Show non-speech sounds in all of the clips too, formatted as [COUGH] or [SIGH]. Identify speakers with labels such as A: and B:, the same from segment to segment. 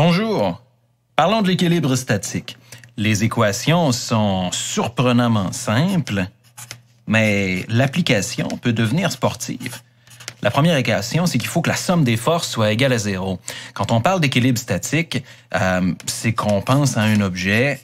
A: Bonjour. Parlons de l'équilibre statique. Les équations sont surprenamment simples, mais l'application peut devenir sportive. La première équation, c'est qu'il faut que la somme des forces soit égale à zéro. Quand on parle d'équilibre statique, euh, c'est qu'on pense à un objet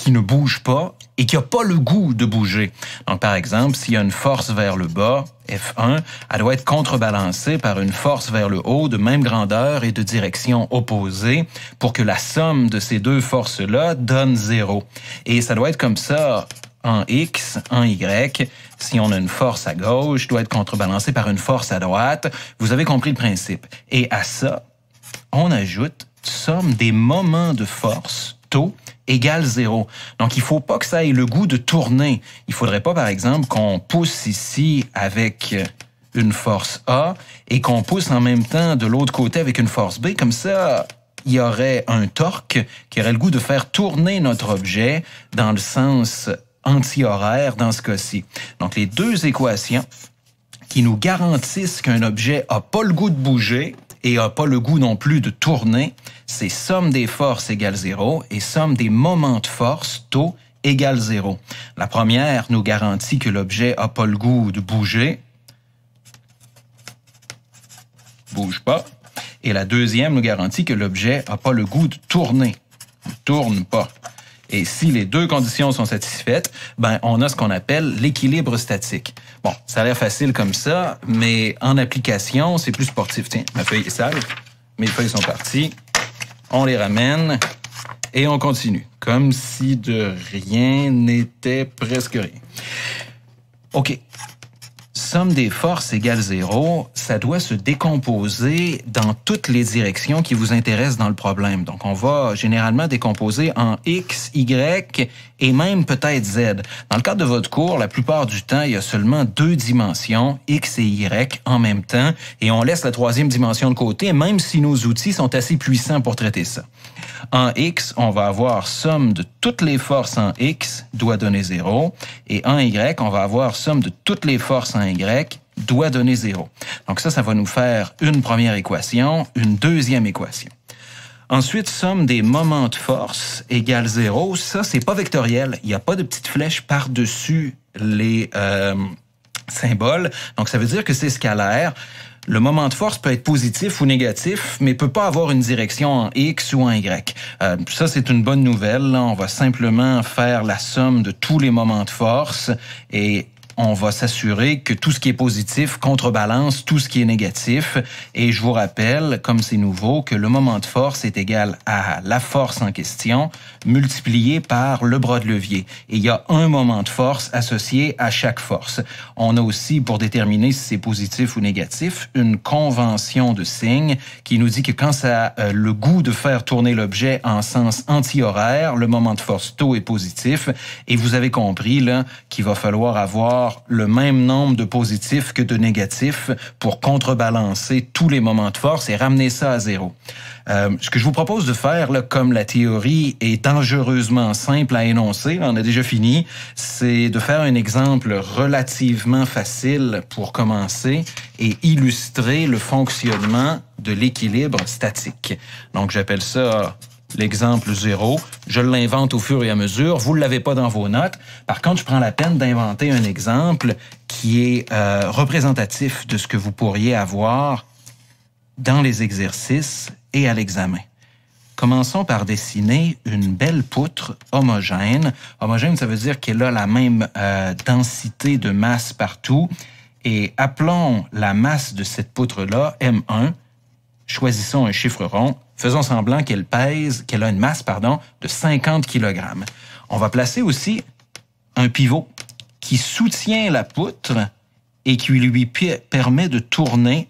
A: qui ne bouge pas et qui a pas le goût de bouger. Donc, par exemple, s'il y a une force vers le bas, F1, elle doit être contrebalancée par une force vers le haut de même grandeur et de direction opposée pour que la somme de ces deux forces-là donne zéro. Et ça doit être comme ça en X, en Y. Si on a une force à gauche, doit être contrebalancée par une force à droite. Vous avez compris le principe. Et à ça, on ajoute somme des moments de force, taux, égale zéro. Donc, il faut pas que ça ait le goût de tourner. Il faudrait pas, par exemple, qu'on pousse ici avec une force A et qu'on pousse en même temps de l'autre côté avec une force B. Comme ça, il y aurait un torque qui aurait le goût de faire tourner notre objet dans le sens antihoraire dans ce cas-ci. Donc, les deux équations qui nous garantissent qu'un objet a pas le goût de bouger, et a pas le goût non plus de tourner, c'est somme des forces égale zéro et somme des moments de force, taux, égale zéro. La première nous garantit que l'objet a pas le goût de bouger. Bouge pas. Et la deuxième nous garantit que l'objet a pas le goût de tourner. tourne pas. Et si les deux conditions sont satisfaites, ben, on a ce qu'on appelle l'équilibre statique. Bon, ça a l'air facile comme ça, mais en application, c'est plus sportif. Tiens, ma feuille est sale, mes feuilles sont parties. On les ramène et on continue, comme si de rien n'était presque rien. OK. Somme des forces égale zéro, ça doit se décomposer dans toutes les directions qui vous intéressent dans le problème. Donc, on va généralement décomposer en x, y et même peut-être Z. Dans le cadre de votre cours, la plupart du temps, il y a seulement deux dimensions, X et Y, en même temps, et on laisse la troisième dimension de côté, même si nos outils sont assez puissants pour traiter ça. En X, on va avoir somme de toutes les forces en X doit donner zéro, et en Y, on va avoir somme de toutes les forces en Y doit donner zéro. Donc ça, ça va nous faire une première équation, une deuxième équation. Ensuite, somme des moments de force égale zéro. Ça, c'est pas vectoriel. Il n'y a pas de petite flèche par-dessus les euh, symboles. Donc, ça veut dire que c'est scalaire. Le moment de force peut être positif ou négatif, mais peut pas avoir une direction en X ou en Y. Euh, ça, c'est une bonne nouvelle. Là, on va simplement faire la somme de tous les moments de force et on va s'assurer que tout ce qui est positif contrebalance tout ce qui est négatif. Et je vous rappelle, comme c'est nouveau, que le moment de force est égal à la force en question multipliée par le bras de levier. Et il y a un moment de force associé à chaque force. On a aussi, pour déterminer si c'est positif ou négatif, une convention de signes qui nous dit que quand ça a euh, le goût de faire tourner l'objet en sens antihoraire, le moment de force tôt est positif. Et vous avez compris là qu'il va falloir avoir le même nombre de positifs que de négatifs pour contrebalancer tous les moments de force et ramener ça à zéro. Euh, ce que je vous propose de faire, là, comme la théorie est dangereusement simple à énoncer, on a déjà fini, c'est de faire un exemple relativement facile pour commencer et illustrer le fonctionnement de l'équilibre statique. Donc j'appelle ça l'exemple zéro. Je l'invente au fur et à mesure. Vous ne l'avez pas dans vos notes. Par contre, je prends la peine d'inventer un exemple qui est euh, représentatif de ce que vous pourriez avoir dans les exercices et à l'examen. Commençons par dessiner une belle poutre homogène. Homogène, ça veut dire qu'elle a la même euh, densité de masse partout. Et appelons la masse de cette poutre-là M1. Choisissons un chiffre rond faisons semblant qu'elle pèse, qu'elle a une masse, pardon, de 50 kg. On va placer aussi un pivot qui soutient la poutre et qui lui permet de tourner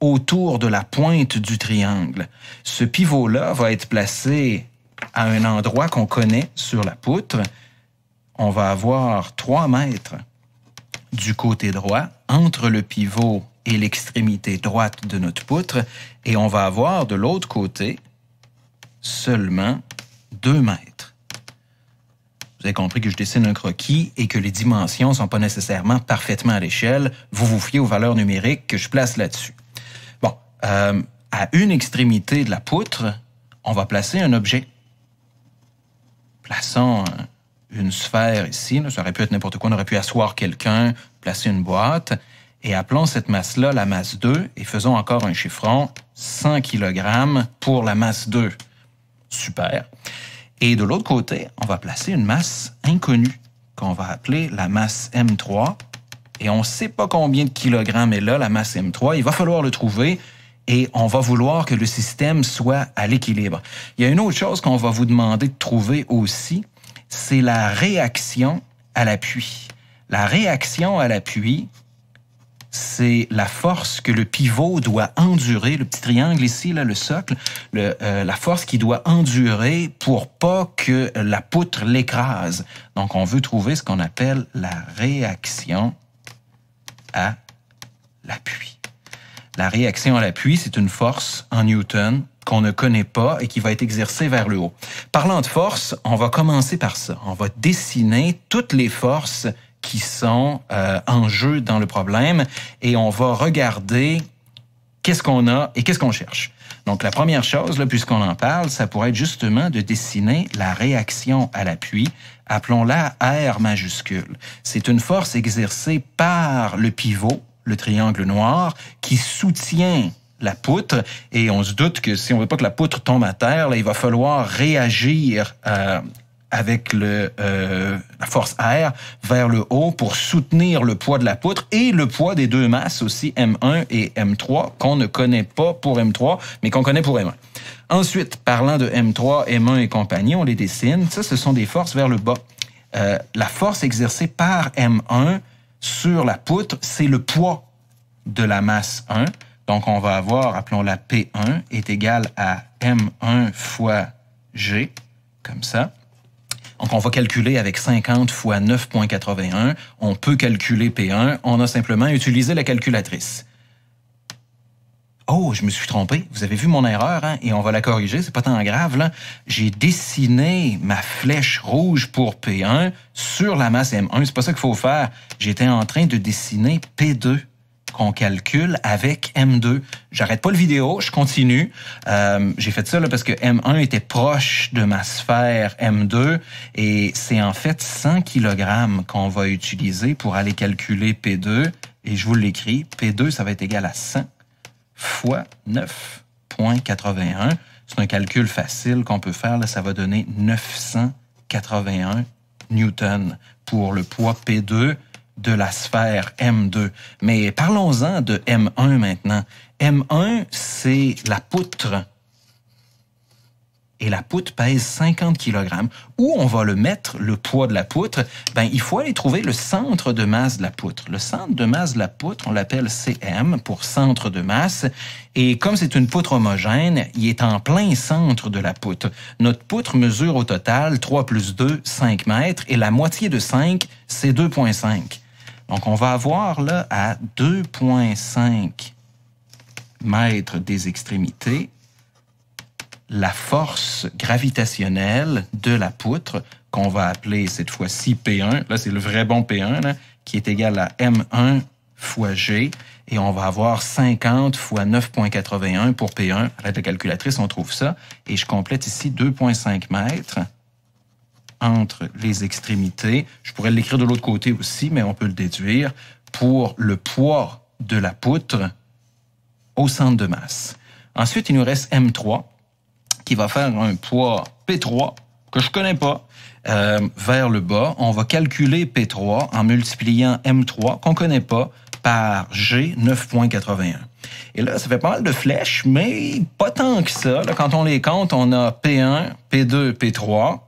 A: autour de la pointe du triangle. Ce pivot-là va être placé à un endroit qu'on connaît sur la poutre. On va avoir 3 mètres du côté droit entre le pivot et l'extrémité droite de notre poutre, et on va avoir de l'autre côté seulement 2 mètres. Vous avez compris que je dessine un croquis et que les dimensions ne sont pas nécessairement parfaitement à l'échelle. Vous vous fiez aux valeurs numériques que je place là-dessus. Bon, euh, à une extrémité de la poutre, on va placer un objet. Plaçons une sphère ici, ça aurait pu être n'importe quoi, on aurait pu asseoir quelqu'un, placer une boîte et appelons cette masse-là la masse 2 et faisons encore un chiffron 100 kg pour la masse 2. Super. Et de l'autre côté, on va placer une masse inconnue qu'on va appeler la masse M3 et on ne sait pas combien de kilogrammes est là la masse M3. Il va falloir le trouver et on va vouloir que le système soit à l'équilibre. Il y a une autre chose qu'on va vous demander de trouver aussi, c'est la réaction à l'appui. La réaction à l'appui, c'est la force que le pivot doit endurer, le petit triangle ici, là, le socle, euh, la force qui doit endurer pour pas que la poutre l'écrase. Donc, on veut trouver ce qu'on appelle la réaction à l'appui. La réaction à l'appui, c'est une force en Newton qu'on ne connaît pas et qui va être exercée vers le haut. Parlant de force, on va commencer par ça. On va dessiner toutes les forces qui sont euh, en jeu dans le problème et on va regarder qu'est-ce qu'on a et qu'est-ce qu'on cherche. Donc la première chose, puisqu'on en parle, ça pourrait être justement de dessiner la réaction à l'appui, appelons-la R majuscule. C'est une force exercée par le pivot, le triangle noir, qui soutient la poutre et on se doute que si on veut pas que la poutre tombe à terre, là, il va falloir réagir euh, avec le, euh, la force R vers le haut pour soutenir le poids de la poutre et le poids des deux masses aussi, M1 et M3, qu'on ne connaît pas pour M3, mais qu'on connaît pour M1. Ensuite, parlant de M3, M1 et compagnie, on les dessine. Ça, ce sont des forces vers le bas. Euh, la force exercée par M1 sur la poutre, c'est le poids de la masse 1. Donc, on va avoir, appelons-la P1, est égale à M1 fois G, comme ça. Donc, on va calculer avec 50 fois 9.81. On peut calculer P1. On a simplement utilisé la calculatrice. Oh, je me suis trompé. Vous avez vu mon erreur, hein? Et on va la corriger. C'est pas tant grave, là. J'ai dessiné ma flèche rouge pour P1 sur la masse M1. C'est pas ça qu'il faut faire. J'étais en train de dessiner P2 qu'on calcule avec M2. J'arrête pas le vidéo, je continue. Euh, j'ai fait ça parce que M1 était proche de ma sphère M2 et c'est en fait 100 kg qu'on va utiliser pour aller calculer P2. Et je vous l'écris, P2, ça va être égal à 100 fois 9.81. C'est un calcul facile qu'on peut faire. Là, ça va donner 981 newtons pour le poids P2 de la sphère M2. Mais parlons-en de M1 maintenant. M1, c'est la poutre. Et la poutre pèse 50 kg. Où on va le mettre, le poids de la poutre? Ben, il faut aller trouver le centre de masse de la poutre. Le centre de masse de la poutre, on l'appelle CM pour centre de masse. Et comme c'est une poutre homogène, il est en plein centre de la poutre. Notre poutre mesure au total 3 plus 2, 5 mètres. Et la moitié de 5, c'est 2,5. Donc, on va avoir là à 2,5 mètres des extrémités la force gravitationnelle de la poutre qu'on va appeler cette fois-ci P1. Là, c'est le vrai bon P1 qui est égal à M1 fois G et on va avoir 50 fois 9,81 pour P1. À la calculatrice, on trouve ça. Et je complète ici 2,5 mètres entre les extrémités. Je pourrais l'écrire de l'autre côté aussi, mais on peut le déduire pour le poids de la poutre au centre de masse. Ensuite, il nous reste M3 qui va faire un poids P3 que je connais pas euh, vers le bas. On va calculer P3 en multipliant M3 qu'on connaît pas par G 9.81. Et là, ça fait pas mal de flèches, mais pas tant que ça. quand on les compte, on a P1, P2, P3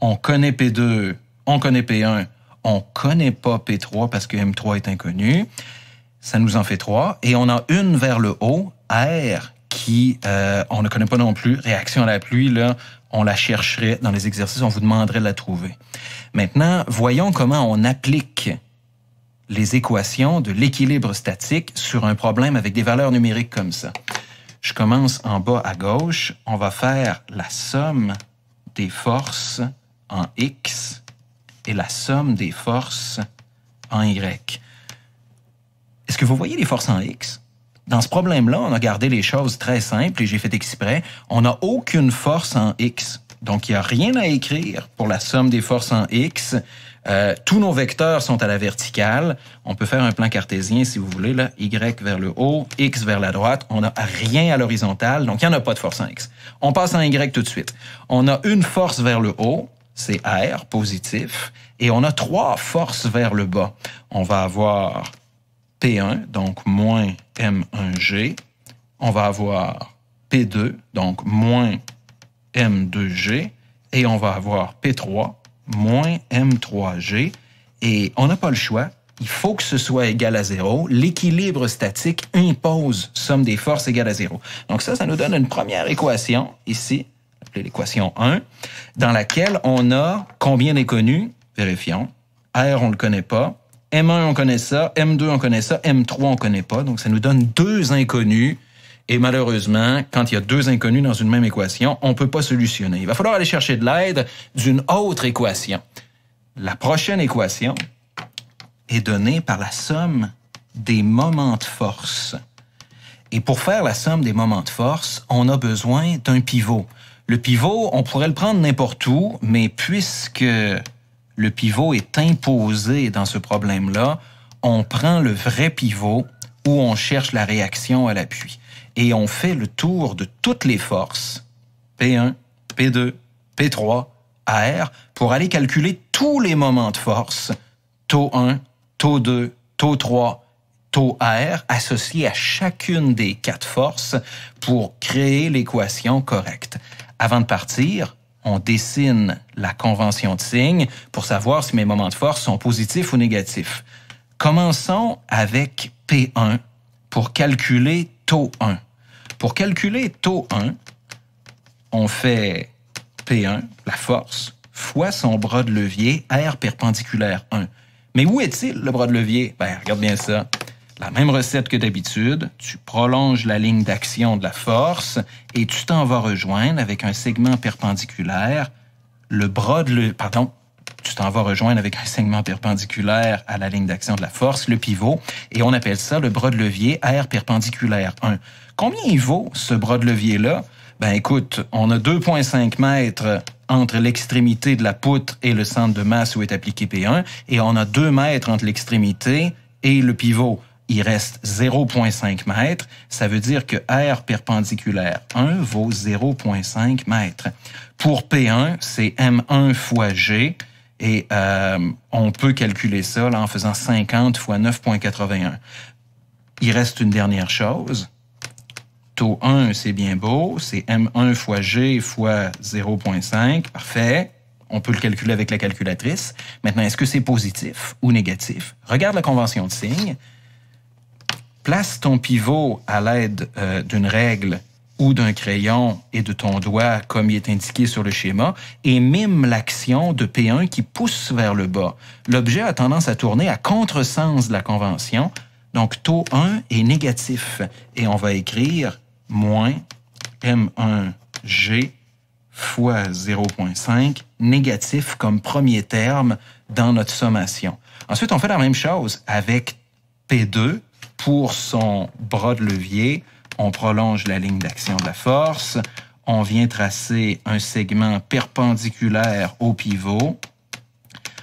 A: on connaît P2, on connaît P1, on connaît pas P3 parce que M3 est inconnu. Ça nous en fait trois. Et on a une vers le haut, R, qui euh, on ne connaît pas non plus. Réaction à la pluie, là, on la chercherait dans les exercices, on vous demanderait de la trouver. Maintenant, voyons comment on applique les équations de l'équilibre statique sur un problème avec des valeurs numériques comme ça. Je commence en bas à gauche. On va faire la somme des forces en X et la somme des forces en Y. Est-ce que vous voyez les forces en X? Dans ce problème-là, on a gardé les choses très simples et j'ai fait exprès. On n'a aucune force en X. Donc, il n'y a rien à écrire pour la somme des forces en X. Euh, tous nos vecteurs sont à la verticale. On peut faire un plan cartésien, si vous voulez, là, Y vers le haut, X vers la droite. On n'a rien à l'horizontale, donc il n'y en a pas de force en X. On passe en Y tout de suite. On a une force vers le haut, c'est R, positif. Et on a trois forces vers le bas. On va avoir P1, donc moins M1G. On va avoir P2, donc moins M2G. Et on va avoir P3, moins M3G. Et on n'a pas le choix. Il faut que ce soit égal à zéro. L'équilibre statique impose somme des forces égale à zéro. Donc ça, ça nous donne une première équation ici l'équation 1, dans laquelle on a combien d'inconnus, vérifions, R on le connaît pas, M1 on connaît ça, M2 on connaît ça, M3 on connaît pas, donc ça nous donne deux inconnus, et malheureusement, quand il y a deux inconnus dans une même équation, on peut pas solutionner. Il va falloir aller chercher de l'aide d'une autre équation. La prochaine équation est donnée par la somme des moments de force. Et pour faire la somme des moments de force, on a besoin d'un pivot. Le pivot, on pourrait le prendre n'importe où, mais puisque le pivot est imposé dans ce problème-là, on prend le vrai pivot où on cherche la réaction à l'appui. Et on fait le tour de toutes les forces, P1, P2, P3, AR, pour aller calculer tous les moments de force, taux 1, taux 2, taux 3, taux AR, associés à chacune des quatre forces pour créer l'équation correcte. Avant de partir, on dessine la convention de signe pour savoir si mes moments de force sont positifs ou négatifs. Commençons avec P1 pour calculer taux 1. Pour calculer taux 1, on fait P1, la force, fois son bras de levier, R perpendiculaire 1. Mais où est-il, le bras de levier? Ben, regarde bien ça. La même recette que d'habitude, tu prolonges la ligne d'action de la force et tu t'en vas rejoindre avec un segment perpendiculaire, le bras de le, pardon, tu t'en vas rejoindre avec un segment perpendiculaire à la ligne d'action de la force, le pivot, et on appelle ça le bras de levier R perpendiculaire 1. Combien il vaut ce bras de levier-là? Ben écoute, on a 2,5 mètres entre l'extrémité de la poutre et le centre de masse où est appliqué P1, et on a 2 mètres entre l'extrémité et le pivot il reste 0,5 mètres. Ça veut dire que R perpendiculaire 1 vaut 0,5 mètres. Pour P1, c'est M1 fois G. Et euh, on peut calculer ça en faisant 50 fois 9,81. Il reste une dernière chose. Taux 1, c'est bien beau. C'est M1 fois G fois 0,5. Parfait. On peut le calculer avec la calculatrice. Maintenant, est-ce que c'est positif ou négatif? Regarde la convention de signes place ton pivot à l'aide euh, d'une règle ou d'un crayon et de ton doigt comme il est indiqué sur le schéma et mime l'action de P1 qui pousse vers le bas. L'objet a tendance à tourner à contresens de la convention, donc taux 1 est négatif et on va écrire moins M1G fois 0.5 négatif comme premier terme dans notre sommation. Ensuite, on fait la même chose avec P2 pour son bras de levier, on prolonge la ligne d'action de la force, on vient tracer un segment perpendiculaire au pivot.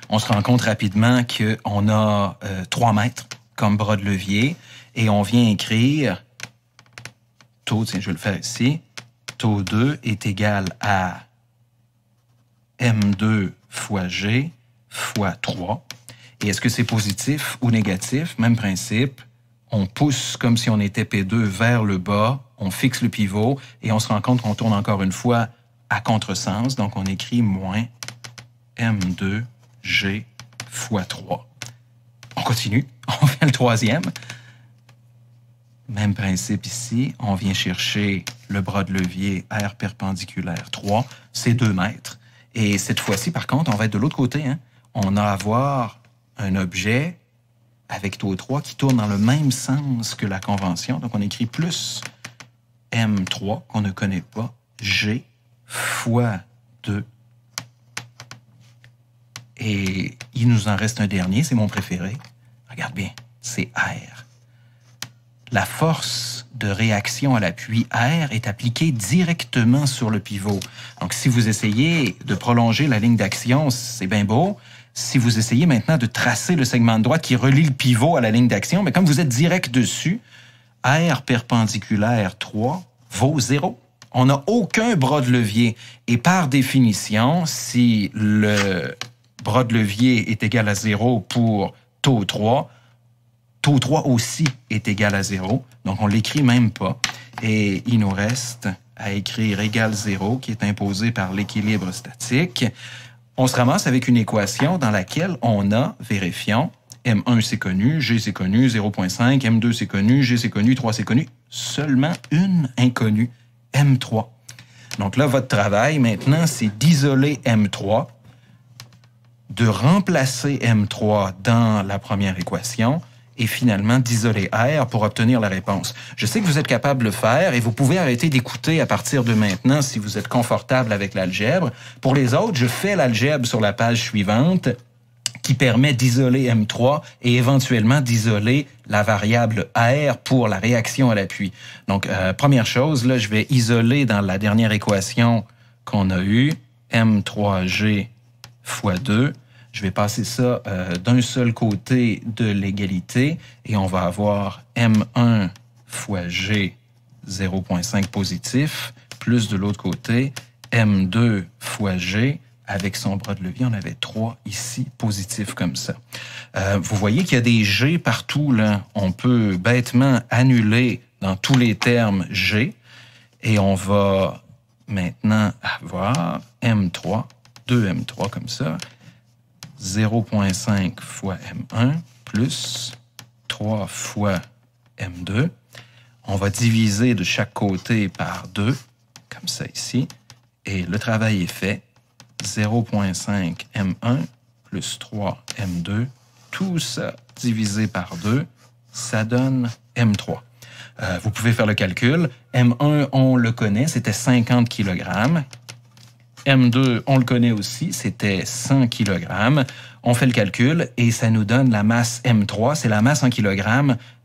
A: On se rend compte rapidement qu'on a 3 euh, mètres comme bras de levier et on vient écrire taux, je vais le faire ici, taux 2 est égal à M2 fois G fois 3. Et est-ce que c'est positif ou négatif? Même principe, on pousse comme si on était P2 vers le bas, on fixe le pivot et on se rend compte qu'on tourne encore une fois à contresens. Donc, on écrit moins M2 G fois 3. On continue. [LAUGHS] On fait le troisième. Même principe ici. On vient chercher le bras de levier R perpendiculaire 3. C'est 2 mètres. Et cette fois-ci, par contre, on va être de l'autre côté. Hein. On a à un objet avec taux 3 qui tourne dans le même sens que la convention. Donc, on écrit plus M3 qu'on ne connaît pas, G fois 2. Et il nous en reste un dernier, c'est mon préféré. Regarde bien, c'est R. La force de réaction à l'appui R est appliqué directement sur le pivot. Donc, si vous essayez de prolonger la ligne d'action, c'est bien beau. Si vous essayez maintenant de tracer le segment de droite qui relie le pivot à la ligne d'action, mais comme vous êtes direct dessus, R perpendiculaire 3 vaut 0. On n'a aucun bras de levier. Et par définition, si le bras de levier est égal à 0 pour taux 3, Taux 3 aussi est égal à 0, donc on l'écrit même pas. Et il nous reste à écrire égal 0 qui est imposé par l'équilibre statique. On se ramasse avec une équation dans laquelle on a, vérifions, M1 c'est connu, G c'est connu, 0.5, M2 c'est connu, G c'est connu, 3 c'est connu, seulement une inconnue, M3. Donc là, votre travail maintenant, c'est d'isoler M3, de remplacer M3 dans la première équation, et finalement d'isoler R pour obtenir la réponse. Je sais que vous êtes capable de le faire et vous pouvez arrêter d'écouter à partir de maintenant si vous êtes confortable avec l'algèbre. Pour les autres, je fais l'algèbre sur la page suivante qui permet d'isoler M3 et éventuellement d'isoler la variable R pour la réaction à l'appui. Donc, euh, première chose, là, je vais isoler dans la dernière équation qu'on a eue, M3G fois 2 je vais passer ça euh, d'un seul côté de l'égalité et on va avoir M1 fois G 0.5 positif plus de l'autre côté M2 fois G avec son bras de levier, on avait trois ici positifs comme ça. Euh, vous voyez qu'il y a des G partout. Là. On peut bêtement annuler dans tous les termes G. Et on va maintenant avoir M3, 2M3 comme ça, 0.5 fois M1 plus 3 fois M2. On va diviser de chaque côté par 2, comme ça ici, et le travail est fait. 0.5 M1 plus 3 M2, tout ça divisé par 2, ça donne M3. Euh, vous pouvez faire le calcul. M1, on le connaît, c'était 50 kg. M2, on le connaît aussi, c'était 100 kg. On fait le calcul et ça nous donne la masse M3, c'est la masse en kg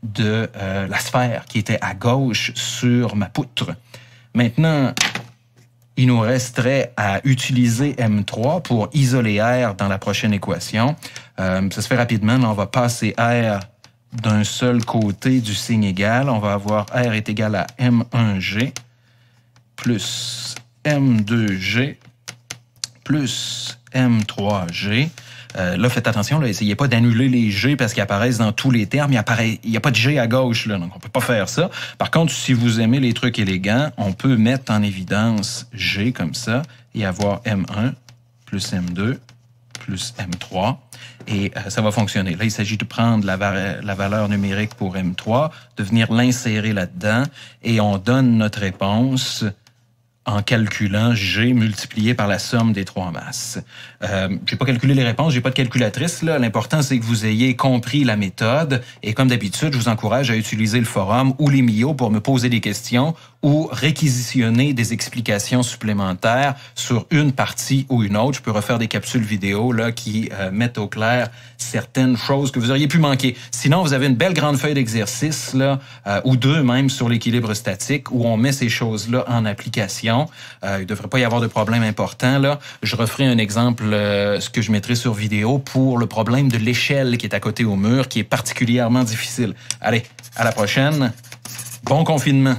A: de euh, la sphère qui était à gauche sur ma poutre. Maintenant, il nous resterait à utiliser M3 pour isoler R dans la prochaine équation. Euh, ça se fait rapidement, on va passer R d'un seul côté du signe égal. On va avoir R est égal à M1G plus M2G plus M3G. Euh, là, faites attention, là, essayez pas d'annuler les G parce qu'ils apparaissent dans tous les termes. Il n'y a pas de G à gauche, là, donc on peut pas faire ça. Par contre, si vous aimez les trucs élégants, on peut mettre en évidence G comme ça et avoir M1 plus M2 plus M3 et euh, ça va fonctionner. Là, il s'agit de prendre la, la, valeur numérique pour M3, de venir l'insérer là-dedans et on donne notre réponse en calculant G multiplié par la somme des trois masses. Euh, j'ai pas calculé les réponses, j'ai pas de calculatrice. Là. L'important, c'est que vous ayez compris la méthode. Et comme d'habitude, je vous encourage à utiliser le forum ou les MIO pour me poser des questions ou réquisitionner des explications supplémentaires sur une partie ou une autre. Je peux refaire des capsules vidéo là qui euh, mettent au clair certaines choses que vous auriez pu manquer. Sinon, vous avez une belle grande feuille d'exercice là euh, ou deux même sur l'équilibre statique où on met ces choses là en application. Euh, il devrait pas y avoir de problème important là. Je referai un exemple ce que je mettrai sur vidéo pour le problème de l'échelle qui est à côté au mur qui est particulièrement difficile. Allez, à la prochaine. Bon confinement.